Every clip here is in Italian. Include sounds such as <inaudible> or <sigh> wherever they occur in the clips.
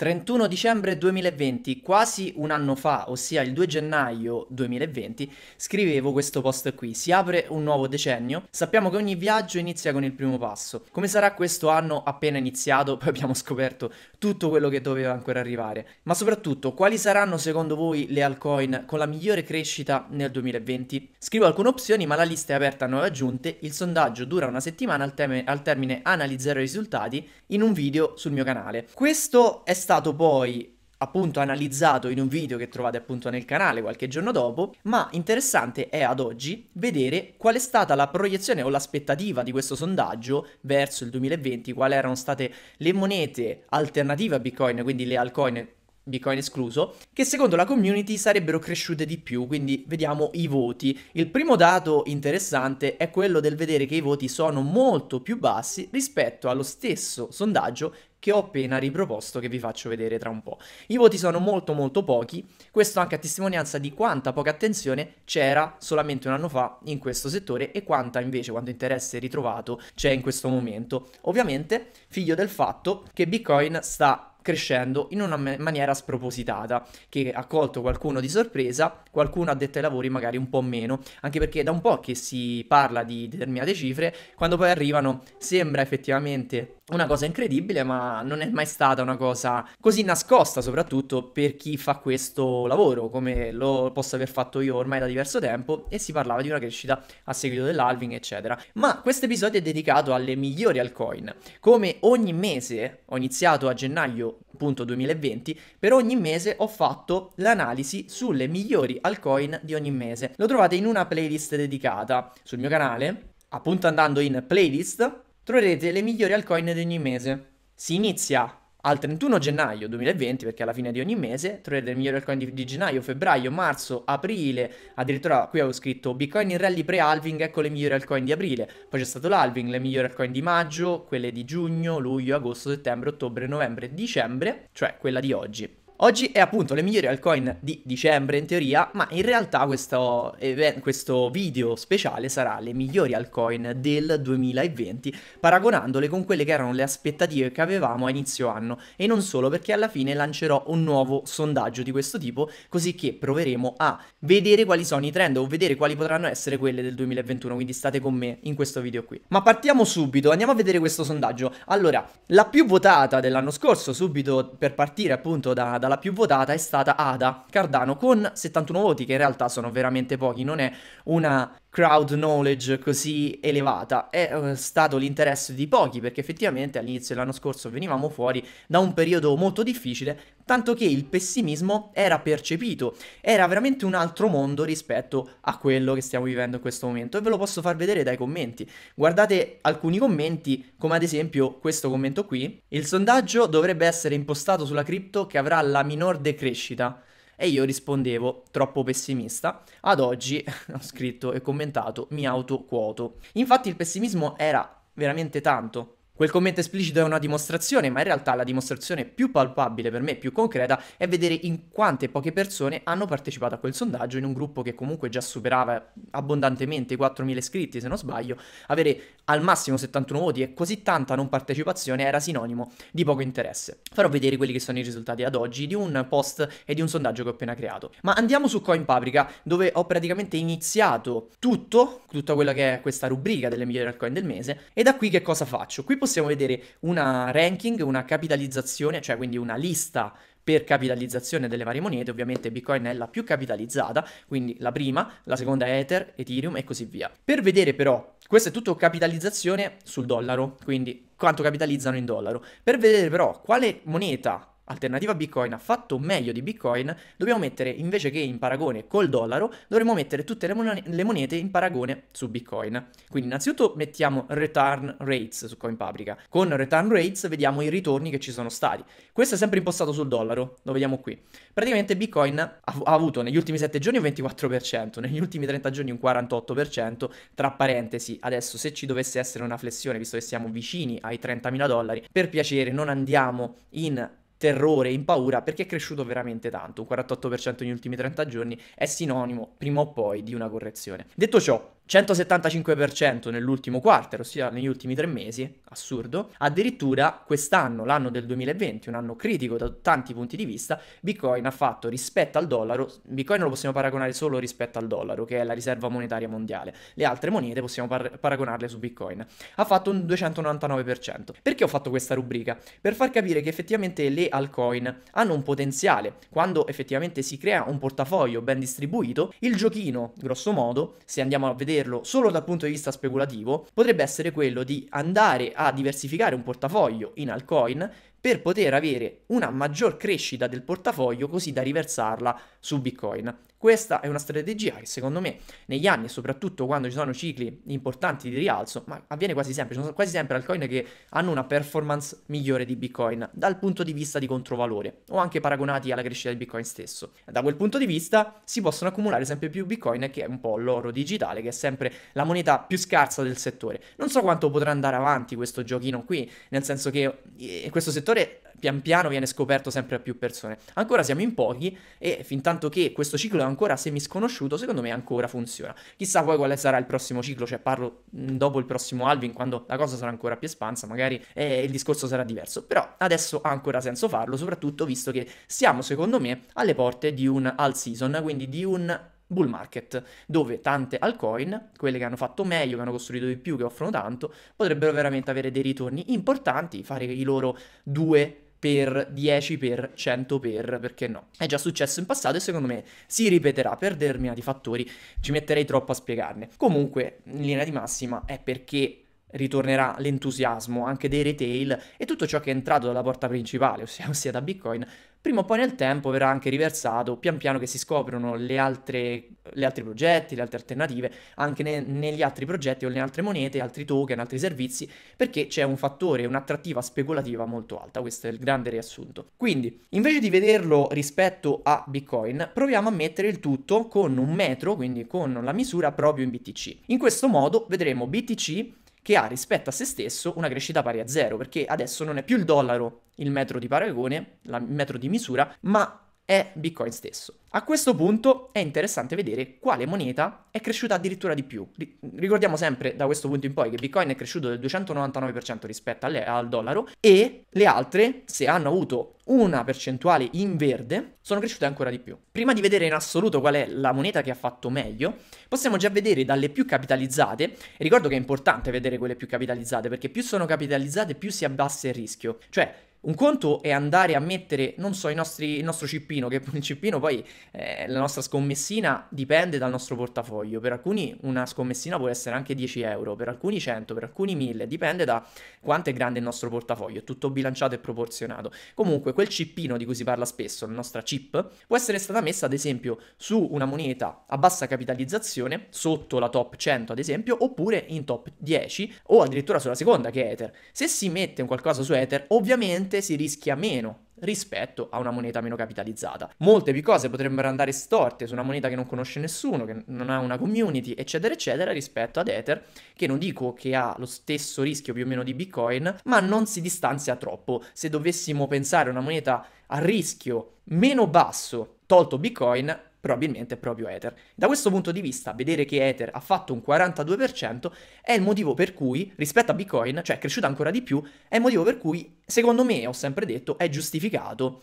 31 dicembre 2020, quasi un anno fa, ossia il 2 gennaio 2020, scrivevo questo post qui. Si apre un nuovo decennio. Sappiamo che ogni viaggio inizia con il primo passo. Come sarà questo anno appena iniziato? <laughs> Poi abbiamo scoperto tutto quello che doveva ancora arrivare. Ma soprattutto, quali saranno secondo voi le altcoin con la migliore crescita nel 2020? Scrivo alcune opzioni, ma la lista è aperta a nuove aggiunte. Il sondaggio dura una settimana, al, teme- al termine analizzerò i risultati in un video sul mio canale. Questo è stato stato poi appunto analizzato in un video che trovate appunto nel canale qualche giorno dopo, ma interessante è ad oggi vedere qual è stata la proiezione o l'aspettativa di questo sondaggio verso il 2020, quali erano state le monete alternative a Bitcoin, quindi le altcoin Bitcoin escluso, che secondo la community sarebbero cresciute di più, quindi vediamo i voti. Il primo dato interessante è quello del vedere che i voti sono molto più bassi rispetto allo stesso sondaggio che ho appena riproposto che vi faccio vedere tra un po'. I voti sono molto molto pochi, questo anche a testimonianza di quanta poca attenzione c'era solamente un anno fa in questo settore e quanta invece, quanto interesse ritrovato c'è in questo momento. Ovviamente figlio del fatto che Bitcoin sta crescendo in una maniera spropositata, che ha colto qualcuno di sorpresa, qualcuno ha detto ai lavori magari un po' meno, anche perché da un po' che si parla di determinate cifre, quando poi arrivano sembra effettivamente una cosa incredibile, ma non è mai stata una cosa così nascosta, soprattutto per chi fa questo lavoro, come lo posso aver fatto io ormai da diverso tempo, e si parlava di una crescita a seguito dell'halving, eccetera. Ma questo episodio è dedicato alle migliori altcoin. Come ogni mese, ho iniziato a gennaio appunto 2020, per ogni mese ho fatto l'analisi sulle migliori altcoin di ogni mese. Lo trovate in una playlist dedicata sul mio canale, appunto andando in playlist troverete le migliori altcoin di ogni mese. Si inizia al 31 gennaio 2020, perché alla fine di ogni mese troverete le migliori altcoin di, di, gennaio, febbraio, marzo, aprile, addirittura qui avevo scritto Bitcoin in rally pre-halving, ecco le migliori altcoin di aprile, poi c'è stato l'halving, le migliori altcoin di maggio, quelle di giugno, luglio, agosto, settembre, ottobre, novembre, dicembre, cioè quella di oggi. Oggi è appunto le migliori altcoin di dicembre in teoria, ma in realtà questo, questo video speciale sarà le migliori altcoin del 2020, paragonandole con quelle che erano le aspettative che avevamo a inizio anno. E non solo, perché alla fine lancerò un nuovo sondaggio di questo tipo, così che proveremo a vedere quali sono i trend o vedere quali potranno essere quelle del 2021, quindi state con me in questo video qui. Ma partiamo subito, andiamo a vedere questo sondaggio. Allora, la più votata dell'anno scorso, subito per partire appunto da, dalla la più votata è stata Ada Cardano con 71 voti, che in realtà sono veramente pochi, non è una crowd knowledge così elevata. È eh, stato l'interesse di pochi perché effettivamente all'inizio dell'anno scorso venivamo fuori da un periodo molto difficile tanto che il pessimismo era percepito, era veramente un altro mondo rispetto a quello che stiamo vivendo in questo momento e ve lo posso far vedere dai commenti. Guardate alcuni commenti, come ad esempio questo commento qui, il sondaggio dovrebbe essere impostato sulla cripto che avrà la minor decrescita. E io rispondevo, troppo pessimista, ad oggi <laughs> ho scritto e commentato, mi autoquoto. Infatti il pessimismo era veramente tanto, Quel commento esplicito è una dimostrazione, ma in realtà la dimostrazione più palpabile per me, più concreta, è vedere in quante poche persone hanno partecipato a quel sondaggio in un gruppo che comunque già superava abbondantemente i 4.000 iscritti, se non sbaglio, avere al massimo 71 voti e così tanta non partecipazione era sinonimo di poco interesse. Farò vedere quelli che sono i risultati ad oggi di un post e di un sondaggio che ho appena creato. Ma andiamo su CoinPaprika dove ho praticamente iniziato tutto, tutta quella che è questa rubrica delle migliori altcoin del mese e da qui che cosa faccio? Qui possiamo vedere una ranking, una capitalizzazione, cioè quindi una lista per capitalizzazione delle varie monete, ovviamente Bitcoin è la più capitalizzata, quindi la prima, la seconda è Ether, Ethereum e così via. Per vedere però, questo è tutto capitalizzazione sul dollaro, quindi quanto capitalizzano in dollaro. Per vedere però quale moneta alternativa Bitcoin ha fatto meglio di Bitcoin, dobbiamo mettere invece che in paragone col dollaro, dovremmo mettere tutte le, mon- le monete in paragone su Bitcoin. Quindi innanzitutto mettiamo return rates su CoinPabrica. Con return rates vediamo i ritorni che ci sono stati. Questo è sempre impostato sul dollaro, lo vediamo qui. Praticamente Bitcoin ha, ha avuto negli ultimi 7 giorni un 24%, negli ultimi 30 giorni un 48%, tra parentesi, adesso se ci dovesse essere una flessione, visto che siamo vicini ai 30.000 dollari, per piacere non andiamo in terrore, in paura, perché è cresciuto veramente tanto, un 48% negli ultimi 30 giorni è sinonimo, prima o poi, di una correzione. Detto ciò, 175% nell'ultimo quarter, ossia negli ultimi tre mesi, assurdo. Addirittura quest'anno, l'anno del 2020, un anno critico da tanti punti di vista, Bitcoin ha fatto rispetto al dollaro, Bitcoin lo possiamo paragonare solo rispetto al dollaro, che è la riserva monetaria mondiale, le altre monete possiamo par- paragonarle su Bitcoin, ha fatto un 299%. Perché ho fatto questa rubrica? Per far capire che effettivamente le altcoin hanno un potenziale, quando effettivamente si crea un portafoglio ben distribuito, il giochino, grosso modo, se andiamo a vedere vederlo solo dal punto di vista speculativo potrebbe essere quello di andare a diversificare un portafoglio in altcoin per poter avere una maggior crescita del portafoglio così da riversarla su Bitcoin. Questa è una strategia che secondo me negli anni, soprattutto quando ci sono cicli importanti di rialzo, ma avviene quasi sempre, ci sono quasi sempre altcoin che hanno una performance migliore di Bitcoin dal punto di vista di controvalore o anche paragonati alla crescita di Bitcoin stesso. Da quel punto di vista si possono accumulare sempre più Bitcoin che è un po' l'oro digitale, che è sempre la moneta più scarsa del settore. Non so quanto potrà andare avanti questo giochino qui, nel senso che eh, questo settore settore pian piano viene scoperto sempre a più persone. Ancora siamo in pochi e fin tanto che questo ciclo è ancora semisconosciuto, secondo me ancora funziona. Chissà poi quale sarà il prossimo ciclo, cioè parlo mm, dopo il prossimo Alvin, quando la cosa sarà ancora più espansa, magari eh, il discorso sarà diverso. Però adesso ha ancora senso farlo, soprattutto visto che siamo, secondo me, alle porte di un all season, quindi di un bull market, dove tante altcoin, quelle che hanno fatto meglio, che hanno costruito di più, che offrono tanto, potrebbero veramente avere dei ritorni importanti, fare i loro 2 per 10 per 100 per perché no è già successo in passato e secondo me si ripeterà per determinati fattori ci metterei troppo a spiegarne comunque in linea di massima è perché ritornerà l'entusiasmo anche dei retail e tutto ciò che è entrato dalla porta principale, ossia, ossia, da Bitcoin, prima o poi nel tempo verrà anche riversato pian piano che si scoprono le altre, le altri progetti, le altre alternative, anche ne, negli altri progetti o nelle altre monete, altri token, altri servizi, perché c'è un fattore, un'attrattiva speculativa molto alta, questo è il grande riassunto. Quindi, invece di vederlo rispetto a Bitcoin, proviamo a mettere il tutto con un metro, quindi con la misura proprio in BTC. In questo modo vedremo BTC che ha rispetto a se stesso una crescita pari a zero, perché adesso non è più il dollaro il metro di paragone, il metro di misura, ma è Bitcoin stesso. A questo punto è interessante vedere quale moneta è cresciuta addirittura di più. Ricordiamo sempre da questo punto in poi che Bitcoin è cresciuto del 299% rispetto alle, al dollaro e le altre, se hanno avuto una percentuale in verde, sono cresciute ancora di più. Prima di vedere in assoluto qual è la moneta che ha fatto meglio, possiamo già vedere dalle più capitalizzate, e ricordo che è importante vedere quelle più capitalizzate perché più sono capitalizzate più si abbassa il rischio, cioè un conto è andare a mettere, non so, nostri, il nostro cippino, che <laughs> il cippino poi eh, la nostra scommessina dipende dal nostro portafoglio, per alcuni una scommessina può essere anche 10 euro, per alcuni 100, per alcuni 1000, dipende da quanto è grande il nostro portafoglio, è tutto bilanciato e proporzionato. Comunque quel cippino di cui si parla spesso, la nostra chip, può essere stata messa ad esempio su una moneta a bassa capitalizzazione, sotto la top 100 ad esempio, oppure in top 10 o addirittura sulla seconda che è Ether. Se si mette un qualcosa su Ether, ovviamente si rischia meno rispetto a una moneta meno capitalizzata. Molte più cose potrebbero andare storte su una moneta che non conosce nessuno, che non ha una community, eccetera, eccetera, rispetto ad Ether, che non dico che ha lo stesso rischio più o meno di Bitcoin, ma non si distanzia troppo. Se dovessimo pensare a una moneta a rischio meno basso, tolto Bitcoin, probabilmente è proprio Ether. Da questo punto di vista, vedere che Ether ha fatto un 42% è il motivo per cui, rispetto a Bitcoin, cioè è cresciuta ancora di più, è il motivo per cui, secondo me, ho sempre detto, è giustificato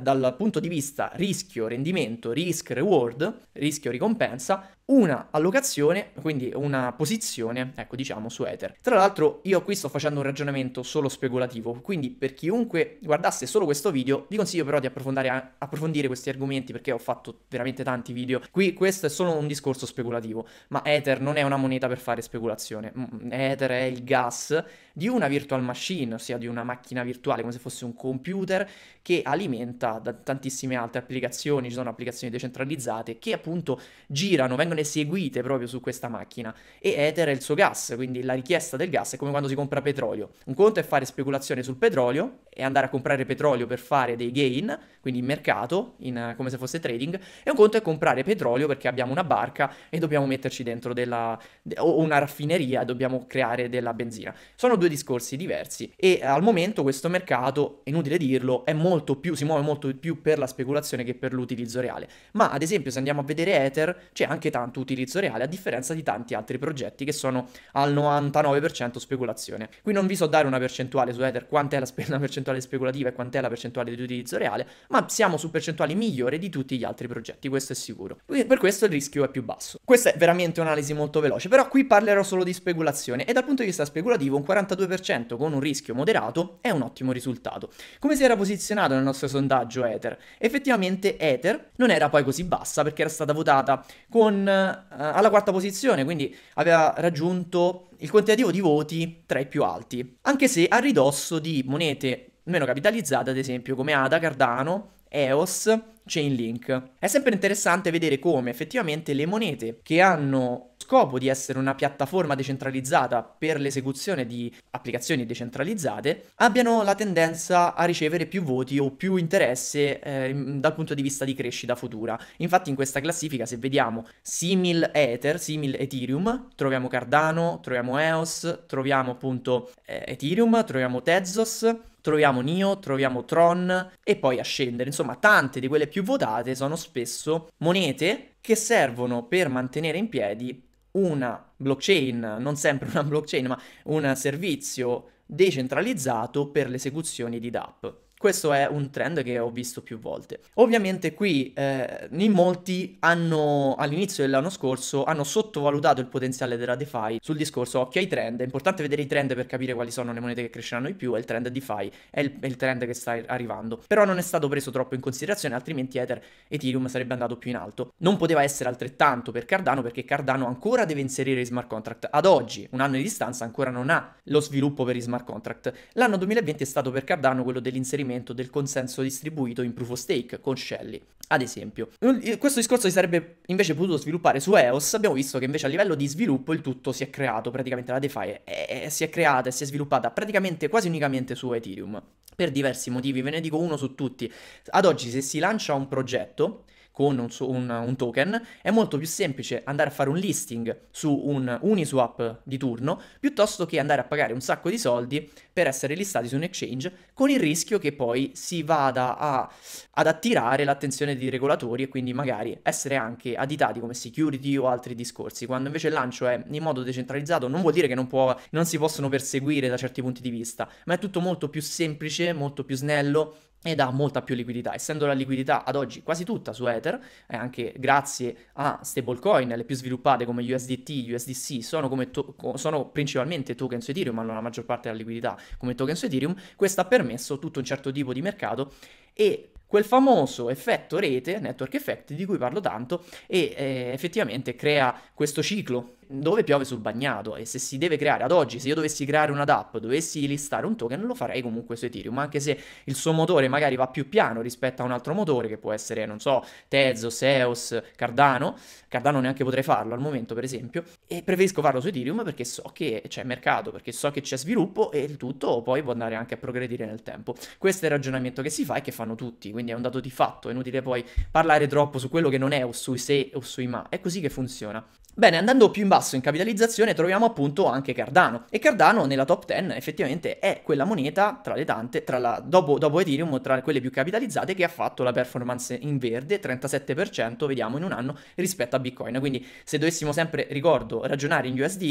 dal punto di vista rischio-rendimento, risk-reward, rischio-ricompensa, una allocazione, quindi una posizione, ecco diciamo, su Ether. Tra l'altro io qui sto facendo un ragionamento solo speculativo, quindi per chiunque guardasse solo questo video vi consiglio però di approfondire questi argomenti perché ho fatto veramente tanti video. Qui questo è solo un discorso speculativo, ma Ether non è una moneta per fare speculazione, mm, mm, Ether è il gas di una virtual machine, ossia di una macchina virtuale come se fosse un computer che alimenta alimenta da tantissime altre applicazioni, ci sono applicazioni decentralizzate che appunto girano, vengono eseguite proprio su questa macchina e Ether è il suo gas, quindi la richiesta del gas è come quando si compra petrolio. Un conto è fare speculazione sul petrolio e andare a comprare petrolio per fare dei gain, quindi in mercato, in, come se fosse trading, e un conto è comprare petrolio perché abbiamo una barca e dobbiamo metterci dentro della, de, o una raffineria e dobbiamo creare della benzina. Sono due discorsi diversi e al momento questo mercato, inutile dirlo, è molto più, si muove molto più per la speculazione che per l'utilizzo reale. Ma ad esempio se andiamo a vedere Ether c'è anche tanto utilizzo reale a differenza di tanti altri progetti che sono al 99% speculazione. Qui non vi so dare una percentuale su Ether, quant'è la, spe- la <laughs> percentuale speculativa e quant'è la percentuale di utilizzo reale, ma siamo su percentuali migliori di tutti gli altri progetti, questo è sicuro. Per questo il rischio è più basso. Questa è veramente un'analisi molto veloce, però qui parlerò solo di speculazione e dal punto di vista speculativo un 42% con un rischio moderato è un ottimo risultato. Come si era posizionato nel nostro sondaggio Ether. Effettivamente Ether non era poi così bassa perché era stata votata con, eh, alla quarta posizione, quindi aveva raggiunto il quantitativo di voti tra i più alti, anche se a ridosso di monete meno capitalizzate, ad esempio come ADA, Cardano, EOS, Chainlink. È sempre interessante vedere come effettivamente le monete che hanno scopo di essere una piattaforma decentralizzata per l'esecuzione di applicazioni decentralizzate, abbiano la tendenza a ricevere più voti o più interesse eh, dal punto di vista di crescita futura. Infatti in questa classifica se vediamo simil Ether, simil Ethereum, troviamo Cardano, troviamo EOS, troviamo appunto eh, Ethereum, troviamo Tezos, troviamo Nio, troviamo Tron e poi a scendere. Insomma, tante di quelle più votate sono spesso monete che servono per mantenere in piedi una blockchain, non sempre una blockchain, ma un servizio decentralizzato per l'esecuzione di DAP. Questo è un trend che ho visto più volte. Ovviamente qui eh, in molti hanno all'inizio dell'anno scorso hanno sottovalutato il potenziale della DeFi sul discorso occhio ai trend. È importante vedere i trend per capire quali sono le monete che cresceranno di più e il trend DeFi è il, è il, trend che sta arrivando. Però non è stato preso troppo in considerazione, altrimenti Ether Ethereum sarebbe andato più in alto. Non poteva essere altrettanto per Cardano perché Cardano ancora deve inserire i smart contract. Ad oggi, un anno di distanza, ancora non ha lo sviluppo per i smart contract. L'anno 2020 è stato per Cardano quello dell'inserimento trasferimento del consenso distribuito in proof of stake con Shelley. Ad esempio, eh, questo discorso si sarebbe invece potuto sviluppare su EOS, abbiamo visto che invece a livello di sviluppo il tutto si è creato, praticamente la DeFi è, è, si è creata e si è sviluppata praticamente quasi unicamente su Ethereum, per diversi motivi, ve ne dico uno su tutti. Ad oggi se si lancia un progetto, con un, un, un, token, è molto più semplice andare a fare un listing su un Uniswap di turno piuttosto che andare a pagare un sacco di soldi per essere listati su un exchange con il rischio che poi si vada a, ad attirare l'attenzione dei regolatori e quindi magari essere anche additati come security o altri discorsi. Quando invece il lancio è in modo decentralizzato non vuol dire che non, può, non si possono perseguire da certi punti di vista, ma è tutto molto più semplice, molto più snello e ha molta più liquidità. Essendo la liquidità ad oggi quasi tutta su Ether, eh, anche grazie a stablecoin, le più sviluppate come USDT, USDC, sono, come to- sono principalmente token su Ethereum, hanno la maggior parte della liquidità come token su Ethereum, questo ha permesso tutto un certo tipo di mercato e quel famoso effetto rete, network effect, di cui parlo tanto, e eh, effettivamente crea questo ciclo dove piove sul bagnato e se si deve creare ad oggi, se io dovessi creare una DAP, dovessi listare un token, lo farei comunque su Ethereum, anche se il suo motore magari va più piano rispetto a un altro motore che può essere, non so, Tezos, EOS, Cardano, Cardano neanche potrei farlo al momento, per esempio, e preferisco farlo su Ethereum perché so che c'è mercato, perché so che c'è sviluppo e il tutto poi può andare anche a progredire nel tempo. Questo è il ragionamento che si fa e che fanno tutti, quindi è un dato di fatto, è inutile poi parlare troppo su quello che non è o sui se o sui ma, è così che funziona. Bene, andando più in basso in capitalizzazione troviamo appunto anche Cardano e Cardano nella top 10 effettivamente è quella moneta tra le tante, tra la, dopo, dopo Ethereum, tra quelle più capitalizzate che ha fatto la performance in verde, 37% vediamo in un anno rispetto a Bitcoin, quindi se dovessimo sempre, ricordo, ragionare in USD,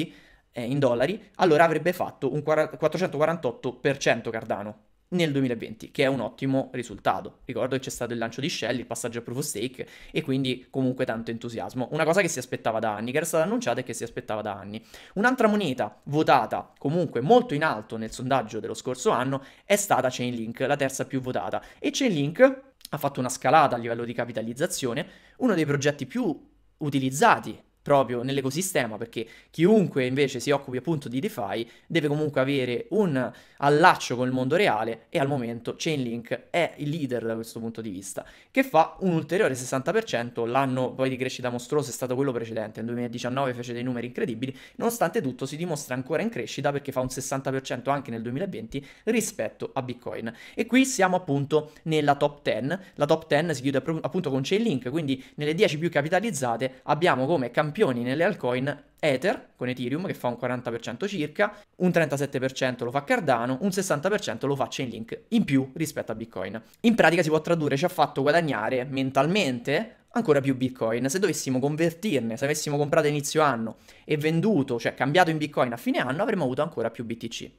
eh, in dollari, allora avrebbe fatto un 448% Cardano nel 2020, che è un ottimo risultato. Ricordo che c'è stato il lancio di Shell, il passaggio a proof of stake e quindi comunque tanto entusiasmo. Una cosa che si aspettava da anni, che era stata annunciata e che si aspettava da anni. Un'altra moneta votata comunque molto in alto nel sondaggio dello scorso anno è stata Chainlink, la terza più votata. E Chainlink ha fatto una scalata a livello di capitalizzazione, uno dei progetti più utilizzati proprio nell'ecosistema, perché chiunque invece si occupi appunto di DeFi deve comunque avere un allaccio con il mondo reale e al momento Chainlink è il leader da questo punto di vista, che fa un ulteriore 60%, l'anno poi di crescita mostruosa è stato quello precedente, nel 2019 fece dei numeri incredibili, nonostante tutto si dimostra ancora in crescita perché fa un 60% anche nel 2020 rispetto a Bitcoin. E qui siamo appunto nella top 10, la top 10 si chiude appunto con Chainlink, quindi nelle 10 più capitalizzate abbiamo come campione campioni nelle altcoin Ether con Ethereum che fa un 40% circa, un 37% lo fa Cardano, un 60% lo fa Chainlink in più rispetto a Bitcoin. In pratica si può tradurre ci ha fatto guadagnare mentalmente ancora più Bitcoin. Se dovessimo convertirne, se avessimo comprato inizio anno e venduto, cioè cambiato in Bitcoin a fine anno, avremmo avuto ancora più BTC.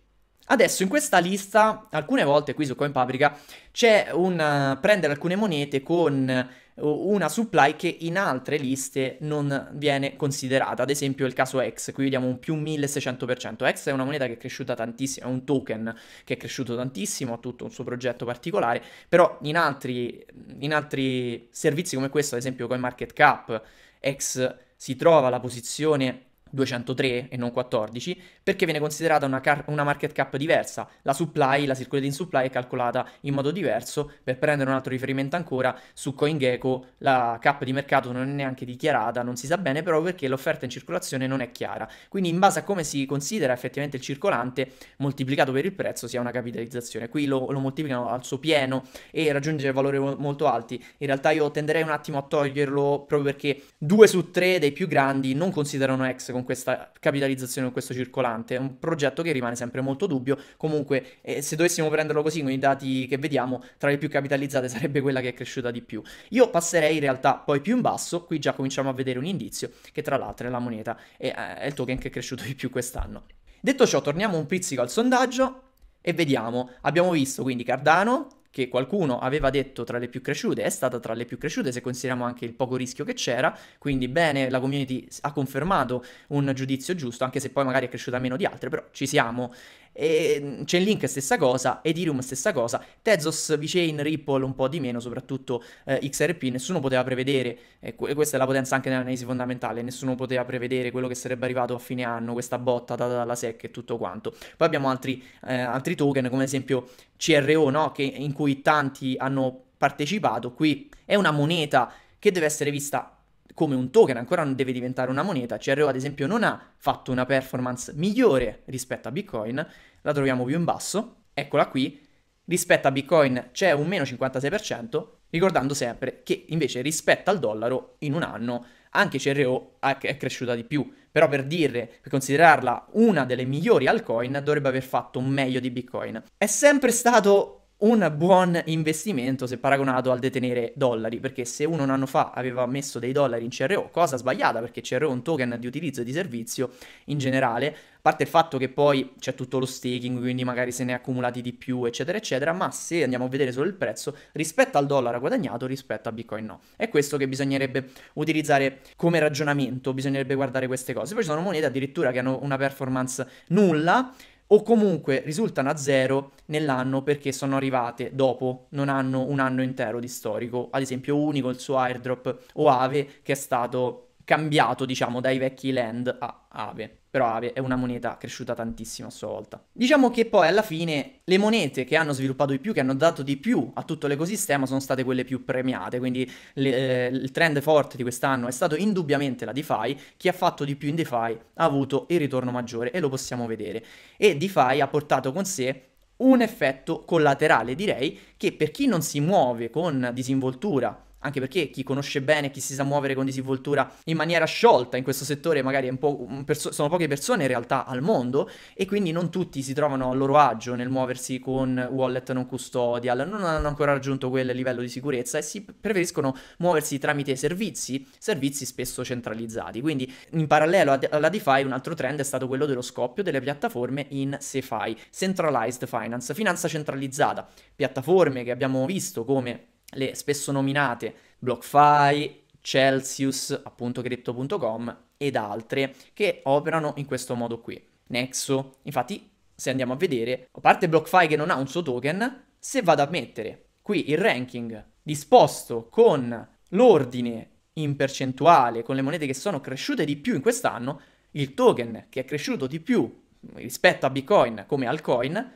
Adesso in questa lista, alcune volte qui su CoinPaprika, c'è un uh, prendere alcune monete con una supply che in altre liste non viene considerata, ad esempio il caso X, qui vediamo un più 1600%, X è una moneta che è cresciuta tantissimo, è un token che è cresciuto tantissimo, ha tutto un suo progetto particolare, però in altri, in altri servizi come questo, ad esempio CoinMarketCap, X si trova alla posizione 203 e non 14 perché viene considerata una, car- una market cap diversa. La supply, la circulating supply è calcolata in modo diverso. Per prendere un altro riferimento ancora, su CoinGecko la cap di mercato non è neanche dichiarata, non si sa bene però perché l'offerta in circolazione non è chiara. Quindi in base a come si considera effettivamente il circolante moltiplicato per il prezzo si ha una capitalizzazione. Qui lo, lo moltiplicano al suo pieno e raggiunge valori mo- molto alti. In realtà io tenderei un attimo a toglierlo proprio perché due su tre dei più grandi non considerano X con questa capitalizzazione, con questo circolante importante, è un progetto che rimane sempre molto dubbio, comunque eh, se dovessimo prenderlo così con i dati che vediamo, tra le più capitalizzate <laughs> sarebbe quella che è cresciuta di più. Io passerei in realtà poi più in basso, qui già cominciamo a vedere un indizio che tra l'altro è la moneta e eh, è il token che è cresciuto di più quest'anno. Detto ciò, torniamo un pizzico al sondaggio e vediamo, abbiamo visto quindi Cardano, che qualcuno aveva detto tra le più cresciute, è stata tra le più cresciute se consideriamo anche il poco rischio che c'era, quindi bene, la community ha confermato un giudizio giusto, anche se poi magari è cresciuta meno di altre, però ci siamo. E ehm, Chain stessa cosa, Ethereum stessa cosa, Tezos, VeChain, Ripple un po' di meno, soprattutto eh, XRP, nessuno poteva prevedere, eh, questa è la potenza anche nell'analisi fondamentale, nessuno poteva prevedere quello che sarebbe arrivato a fine anno, questa botta data dalla SEC e tutto quanto. Poi abbiamo altri, eh, altri token come ad esempio CRO, no? che, in cui tanti hanno partecipato, qui è una moneta che deve essere vista come un token, ancora non deve diventare una moneta. CRO ad esempio non ha fatto una performance migliore rispetto a Bitcoin, la troviamo più in basso, eccola qui, rispetto a Bitcoin c'è un meno 56%, ricordando sempre che invece rispetto al dollaro in un anno anche CRO è cresciuta di più, però per dire, per considerarla una delle migliori altcoin dovrebbe aver fatto meglio di Bitcoin. È sempre stato un buon investimento se paragonato al detenere dollari, perché se uno un anno fa aveva messo dei dollari in CRO, cosa sbagliata perché CRO è un token di utilizzo e di servizio in generale, a parte il fatto che poi c'è tutto lo staking, quindi magari se ne è accumulati di più, eccetera, eccetera, ma se andiamo a vedere solo il prezzo, rispetto al dollaro guadagnato, rispetto a Bitcoin no. È questo che bisognerebbe utilizzare come ragionamento, bisognerebbe guardare queste cose. Poi ci sono monete addirittura che hanno una performance nulla, o comunque risultano a zero nell'anno perché sono arrivate dopo, non hanno un anno intero di storico, ad esempio Unico, il suo airdrop o Ave che è stato cambiato diciamo dai vecchi land a Ave però è una moneta cresciuta tantissimo a sua volta. Diciamo che poi alla fine le monete che hanno sviluppato di più, che hanno dato di più a tutto l'ecosistema, sono state quelle più premiate, quindi le, eh, il trend forte di quest'anno è stato indubbiamente la DeFi, chi ha fatto di più in DeFi ha avuto il ritorno maggiore e lo possiamo vedere. E DeFi ha portato con sé un effetto collaterale, direi, che per chi non si muove con disinvoltura anche perché chi conosce bene, chi si sa muovere con disinvoltura in maniera sciolta in questo settore, magari po perso- sono poche persone in realtà al mondo e quindi non tutti si trovano a loro agio nel muoversi con wallet non custodial, non hanno ancora raggiunto quel livello di sicurezza e si preferiscono muoversi tramite servizi, servizi spesso centralizzati. Quindi in parallelo alla DeFi un altro trend è stato quello dello scoppio delle piattaforme in CeFi, Centralized Finance, finanza centralizzata, piattaforme che abbiamo visto come le spesso nominate BlockFi, Celsius, appunto Crypto.com ed altre che operano in questo modo qui. Nexo, infatti se andiamo a vedere, a parte BlockFi che non ha un suo token, se vado a mettere qui il ranking disposto con l'ordine in percentuale, con le monete che sono cresciute di più in quest'anno, il token che è cresciuto di più rispetto a Bitcoin come altcoin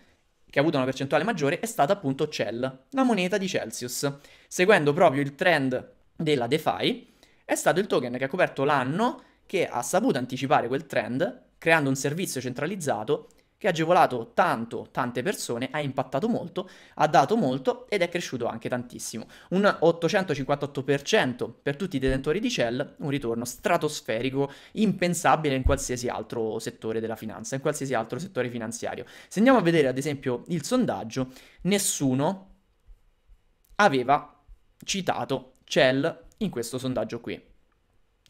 che ha avuto una percentuale maggiore è stata appunto Cell, la moneta di Celsius. Seguendo proprio il trend della DeFi, è stato il token che ha coperto l'anno che ha saputo anticipare quel trend creando un servizio centralizzato che ha agevolato tanto tante persone, ha impattato molto, ha dato molto ed è cresciuto anche tantissimo. Un 858% per tutti i detentori di CEL, un ritorno stratosferico impensabile in qualsiasi altro settore della finanza, in qualsiasi altro settore finanziario. Se andiamo a vedere ad esempio il sondaggio, nessuno aveva citato CEL in questo sondaggio qui.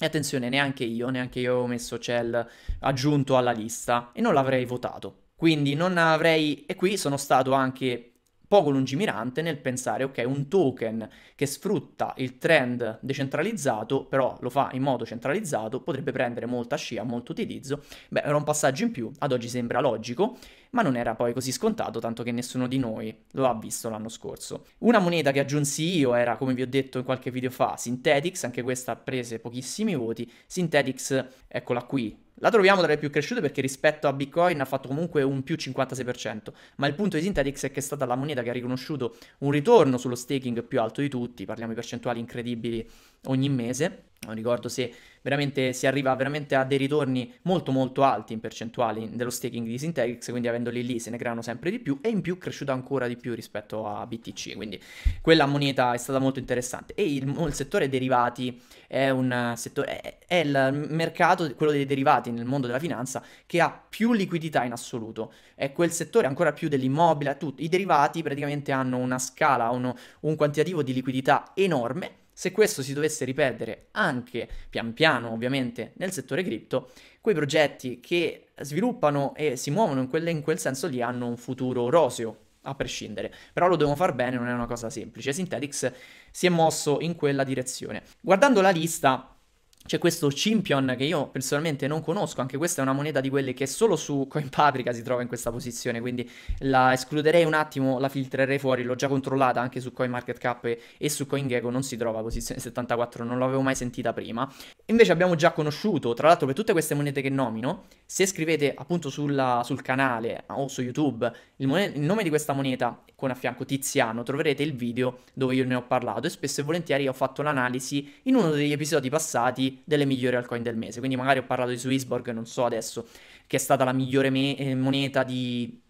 E attenzione, neanche io, neanche io ho messo Cell aggiunto alla lista e non l'avrei votato. Quindi non avrei... E qui sono stato anche poco lungimirante nel pensare, ok, un token che sfrutta il trend decentralizzato, però lo fa in modo centralizzato, potrebbe prendere molta scia, molto utilizzo. Beh, era un passaggio in più, ad oggi sembra logico, ma non era poi così scontato, tanto che nessuno di noi lo ha visto l'anno scorso. Una moneta che aggiunsi io era, come vi ho detto in qualche video fa, Synthetix, anche questa prese pochissimi voti. Synthetix, eccola qui, la troviamo tra le più cresciute perché rispetto a Bitcoin ha fatto comunque un più 56%, ma il punto di Synthetics è che è stata la moneta che ha riconosciuto un ritorno sullo staking più alto di tutti, parliamo di percentuali incredibili ogni mese. Non ricordo se veramente si arriva veramente a dei ritorni molto molto alti in percentuali dello staking di Syntex, quindi avendoli lì se ne creano sempre di più e in più cresciuta ancora di più rispetto a BTC, quindi quella moneta è stata molto interessante. E il, il settore derivati è un settore, è, è il mercato, quello dei derivati nel mondo della finanza, che ha più liquidità in assoluto, è quel settore ancora più dell'immobile, tutto. i derivati praticamente hanno una scala, uno, un quantitativo di liquidità enorme se questo si dovesse ripetere anche pian piano, ovviamente, nel settore cripto, quei progetti che sviluppano e si muovono in, quelle, in quel senso lì hanno un futuro roseo, a prescindere. Però lo devono far bene, non è una cosa semplice. Synthetix si è mosso in quella direzione. Guardando la lista c'è questo Chimpion che io personalmente non conosco, anche questa è una moneta di quelle che solo su <laughs> CoinPaprika si trova in questa posizione, quindi la escluderei un attimo, la filtrerei fuori, l'ho già controllata anche su CoinMarketCap e, e su CoinGecko, non si trova posizione 74, <laughs> non l'avevo mai sentita prima. Invece abbiamo già conosciuto, tra l'altro per tutte queste monete che nomino, se scrivete appunto sulla, sul canale o su YouTube il, moneta, il nome di questa moneta con a fianco Tiziano troverete il video dove io ne ho parlato e spesso e volentieri ho fatto l'analisi in uno degli episodi passati delle migliori altcoin del mese. Quindi magari ho parlato di Swissborg, non so adesso, che è stata la migliore me- eh, moneta di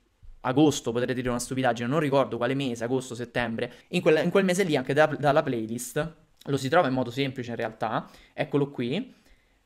agosto, potrete dire una stupidaggine, non ricordo quale mese, agosto, settembre. In quel, in quel mese lì, anche da, dalla playlist, lo si trova in modo semplice in realtà, eccolo qui,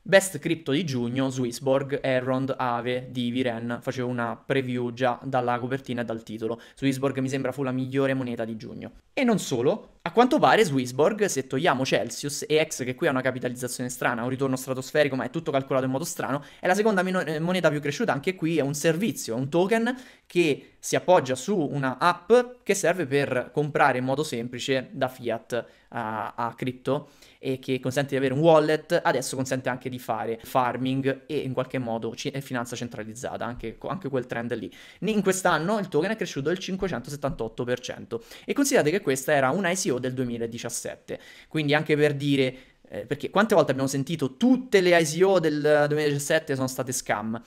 Best Crypto di giugno, Swissborg, Errond, Ave di Viren. Facevo una preview già dalla copertina e dal titolo. Swissborg mi sembra fu la migliore moneta di giugno. E non solo, a quanto pare Swissborg, se togliamo Celsius e X, che qui ha una capitalizzazione strana, un ritorno stratosferico, ma è tutto calcolato in modo strano, è la seconda min- eh, moneta più cresciuta. Anche qui è un servizio, è un token che si appoggia su una app che serve per comprare in modo semplice da fiat a, a cripto e che consente di avere un wallet, adesso consente anche di fare farming e in qualche modo c- finanza centralizzata, anche, anche, quel trend lì. In quest'anno il token è cresciuto del 578% e considerate che questa era una ICO del 2017, quindi anche per dire eh, perché quante volte abbiamo sentito tutte le ICO del 2017 sono state scam?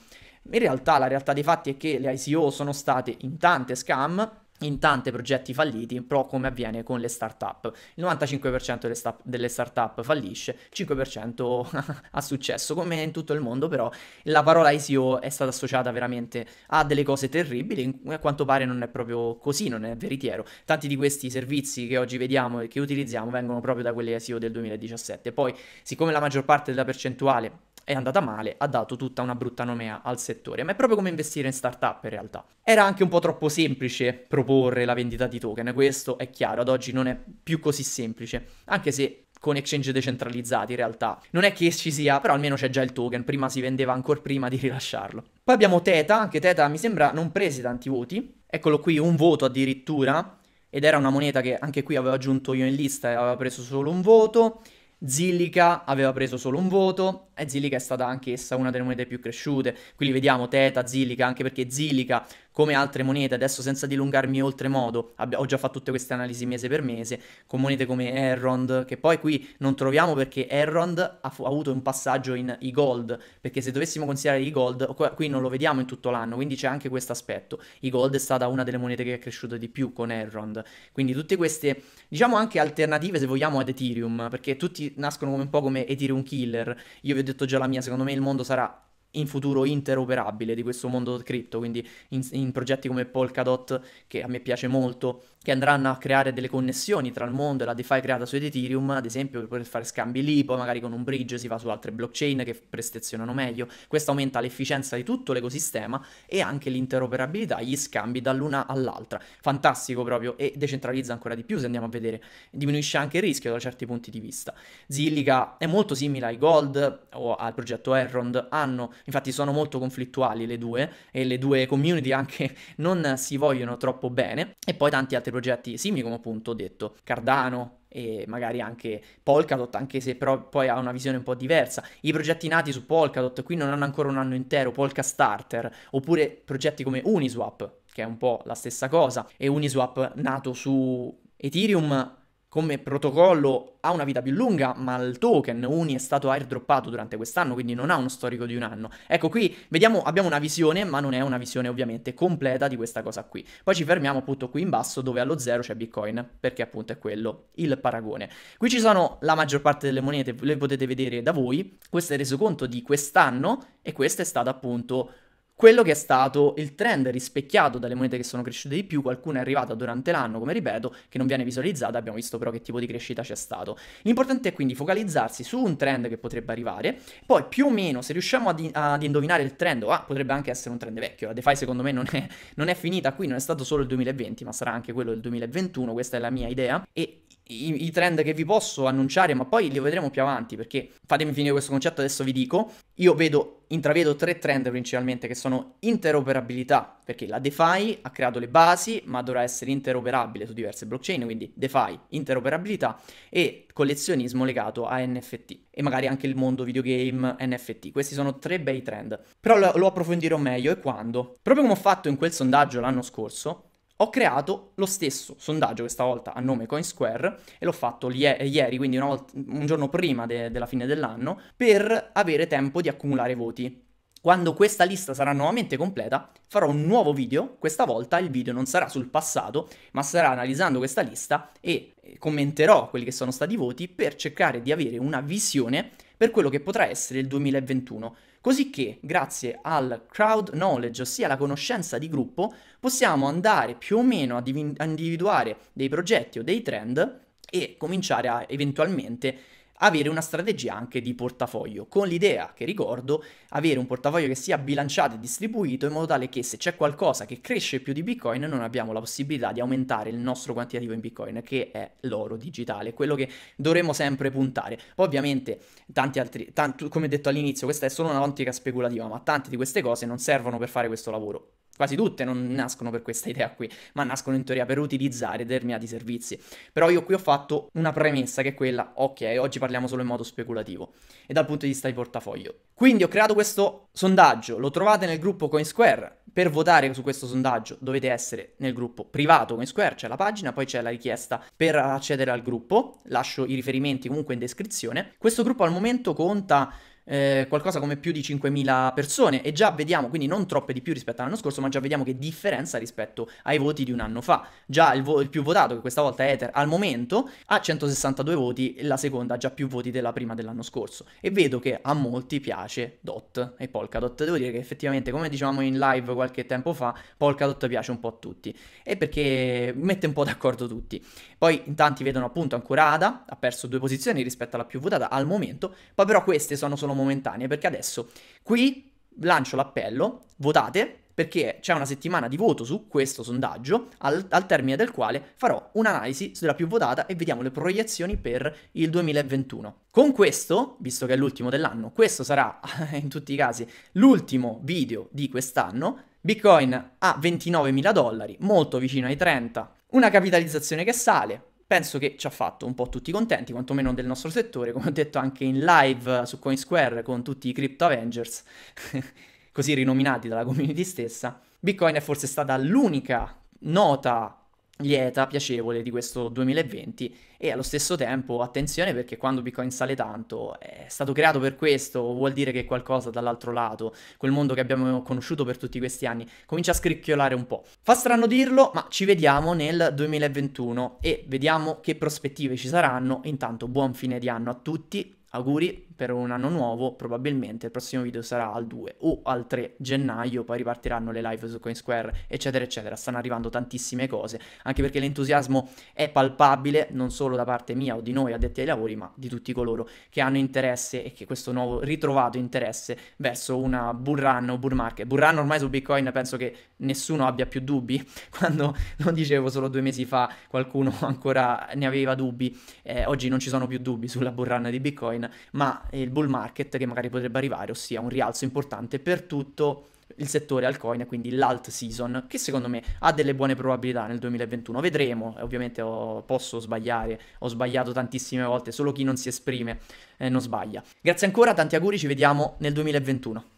In realtà la realtà dei fatti è che le ICO sono state in tante scam in tanti progetti falliti, però come avviene con le startup. Il 95% delle, sta- delle startup fallisce, il <laughs> 5% ha successo, come in tutto il mondo però la parola ICO è stata associata veramente a delle cose terribili, a quanto pare non è proprio così, non è veritiero. Tanti di questi servizi che oggi vediamo e che utilizziamo vengono proprio da quelle ICO del 2017. Poi, siccome la maggior parte della percentuale è andata male, ha dato tutta una brutta nomea al settore, ma è proprio come investire in startup in realtà. Era anche un po' troppo semplice proporre la vendita di token, questo è chiaro, ad oggi non è più così semplice, anche se con exchange decentralizzati in realtà. Non è che ci sia, però almeno c'è già il token, prima si vendeva ancora prima di rilasciarlo. Poi abbiamo Teta, anche Teta mi sembra non prese tanti voti, eccolo qui un voto addirittura, ed era una moneta che anche qui avevo aggiunto io in lista e aveva preso solo un voto, Zillica aveva preso solo un voto, e Zilica è stata anch'essa una delle monete più cresciute, quindi vediamo Teta, Zilica, anche perché Zilica, come altre monete, adesso senza dilungarmi oltremodo, abbia, ho già fatto tutte queste analisi mese per mese, con monete come Errond, che poi qui non troviamo perché Errond ha, fu- ha avuto un passaggio in i gold, perché se dovessimo considerare i gold, qui non lo vediamo in tutto l'anno, quindi c'è anche questo aspetto. I gold è stata una delle monete che è cresciuta di più con Errond, quindi tutte queste, diciamo anche alternative se vogliamo ad Ethereum, perché tutti nascono un po' come Ethereum Killer, io vi ho detto già la mia, secondo me il mondo sarà in futuro interoperabile di questo mondo cripto, quindi in, in, progetti come Polkadot, che a me piace molto, che andranno a creare delle connessioni tra il mondo e la DeFi creata su Ethereum, ad esempio per poter fare scambi lì, poi magari con un bridge si va su altre blockchain che prestazionano meglio, questo aumenta l'efficienza di tutto l'ecosistema e anche l'interoperabilità, gli scambi dall'una all'altra, fantastico proprio e decentralizza ancora di più se andiamo a vedere, diminuisce anche il rischio da certi punti di vista. Zillica è molto simile ai Gold o al progetto Errond, hanno infatti sono molto conflittuali le due e le due community anche <laughs> non si vogliono troppo bene e poi tanti altri progetti simili come appunto ho detto Cardano e magari anche Polkadot, anche se però poi ha una visione un po' diversa. I progetti nati su Polkadot qui non hanno ancora un anno intero, Polka Starter, oppure progetti come Uniswap, che è un po' la stessa cosa, e Uniswap nato su Ethereum come protocollo ha una vita più lunga, ma il token Uni è stato airdroppato durante quest'anno, quindi non ha uno storico di un anno. Ecco qui, vediamo, abbiamo una visione, ma non è una visione ovviamente completa di questa cosa qui. Poi ci fermiamo appunto qui in basso dove allo zero c'è Bitcoin, perché appunto è quello il paragone. Qui ci sono la maggior parte delle monete, le potete vedere da voi, questo è il resoconto di quest'anno e questa è stata appunto quello che è stato il trend rispecchiato dalle monete che sono cresciute di più, qualcuna è arrivata durante l'anno, come ripeto, che non viene visualizzata, abbiamo visto però che tipo di crescita c'è stato. L'importante è quindi focalizzarsi su un trend che potrebbe arrivare, poi più o meno se riusciamo ad, ad indovinare il trend, oh, ah, potrebbe anche essere un trend vecchio, la DeFi secondo me non è, non è finita qui, non è stato solo il 2020, ma sarà anche quello del 2021, questa è la mia idea, e i, i, trend che vi posso annunciare, ma poi li vedremo più avanti, perché fatemi finire questo concetto, adesso vi dico, io vedo, intravedo tre trend principalmente, che sono interoperabilità, perché la DeFi ha creato le basi, ma dovrà essere interoperabile su diverse blockchain, quindi DeFi, interoperabilità, e collezionismo legato a NFT, e magari anche il mondo videogame NFT. Questi sono tre bei trend, però lo, lo approfondirò meglio e quando. Proprio come ho fatto in quel sondaggio l'anno scorso, ho creato lo stesso sondaggio questa volta a nome mm. CoinSquare e l'ho fatto ie- eh, ieri, quindi volta, un giorno prima de- della fine dell'anno, per avere tempo di accumulare voti. Quando questa lista sarà nuovamente completa, farò un nuovo video. Questa volta il video non sarà sul passato, ma sarà analizzando questa lista e eh, commenterò quelli che sono stati i voti per cercare di avere una visione per quello che potrà essere il 2021. Cosicché, grazie al crowd knowledge, ossia la conoscenza di gruppo, possiamo andare più o meno a, div- a individuare dei progetti o dei trend e cominciare a eventualmente avere una strategia anche di portafoglio, con l'idea che ricordo avere un portafoglio che sia bilanciato e distribuito in modo tale che se c'è qualcosa che cresce più di Bitcoin non abbiamo la possibilità di aumentare il nostro quantitativo in Bitcoin, che è l'oro digitale, quello che dovremo sempre puntare. Poi ovviamente tanti altri, tanti, come detto all'inizio, questa è solo una logica speculativa, ma tante di queste cose non servono per fare questo lavoro quasi tutte non mm. nascono per questa idea qui, ma nascono in teoria per utilizzare determinati servizi. Però io qui ho fatto una premessa che è quella, ok, oggi parliamo solo in modo speculativo e dal punto di vista di portafoglio. Quindi ho creato questo sondaggio, lo trovate nel gruppo CoinSquare. Per votare su questo sondaggio dovete essere nel gruppo privato CoinSquare, c'è la pagina, poi c'è la richiesta per accedere al gruppo, lascio i riferimenti comunque in descrizione. Questo gruppo al momento conta eh, qualcosa come più di 5.000 persone e già vediamo, quindi non troppe di più rispetto all'anno scorso, ma già vediamo che differenza rispetto ai voti di un anno fa. Già il, vo- il più votato, che questa volta è Ether, al momento ha 162 voti, la seconda ha già più voti della prima dell'anno scorso. E vedo che a molti piace Dot e Polkadot. Devo dire che effettivamente, come dicevamo in live qualche tempo fa, Polkadot piace un po' a tutti. E perché mette un po' d'accordo tutti. Poi in tanti vedono appunto ancora Ada, ha perso due posizioni rispetto alla più votata al momento, poi però queste sono solo momentanee, perché adesso qui lancio l'appello, votate perché c'è una settimana di voto su questo sondaggio, al, al termine del quale farò un'analisi sulla più votata e vediamo le proiezioni per il 2021. Con questo, visto che è l'ultimo dell'anno, questo sarà <laughs> in tutti i casi l'ultimo video di quest'anno, Bitcoin a 29.000 dollari, molto vicino ai 30, una capitalizzazione che sale, penso che ci ha fatto un po' tutti contenti, quantomeno del nostro settore, come ho detto anche in live eh, su CoinSquare con tutti i Crypto Avengers, <laughs> così rinominati dalla community stessa. Bitcoin è forse stata l'unica nota lieta, piacevole di questo 2020 e allo stesso tempo attenzione perché quando Bitcoin sale tanto eh, è stato creato per questo, vuol dire che qualcosa dall'altro lato, quel mondo che abbiamo conosciuto per tutti questi anni, comincia a scricchiolare un po'. Fa strano dirlo, ma ci vediamo nel 2021 e vediamo che prospettive ci saranno. Intanto buon fine di anno a tutti, auguri per un anno nuovo, probabilmente il prossimo video sarà al 2 o al 3 gennaio, poi ripartiranno le live su Coinsquare, eccetera, eccetera. Stanno arrivando tantissime cose, anche perché l'entusiasmo è palpabile non solo da parte mia o di noi addetti ai lavori, ma di tutti coloro che hanno interesse e che questo nuovo ritrovato interesse verso una bull run o bull market. Bull run ormai su Bitcoin penso che nessuno abbia più dubbi, <laughs> quando lo dicevo solo due mesi fa qualcuno <laughs> ancora ne aveva dubbi, eh, oggi non ci sono più dubbi sulla bull run di Bitcoin, ma il bull market che magari potrebbe arrivare, ossia un rialzo importante per tutto il settore al coin, quindi l'alt season, che secondo me ha delle buone probabilità nel 2021. Vedremo, eh, ovviamente ho, posso sbagliare, ho sbagliato tantissime volte, solo chi non si esprime eh, non sbaglia. Grazie ancora, tanti auguri, ci vediamo nel 2021.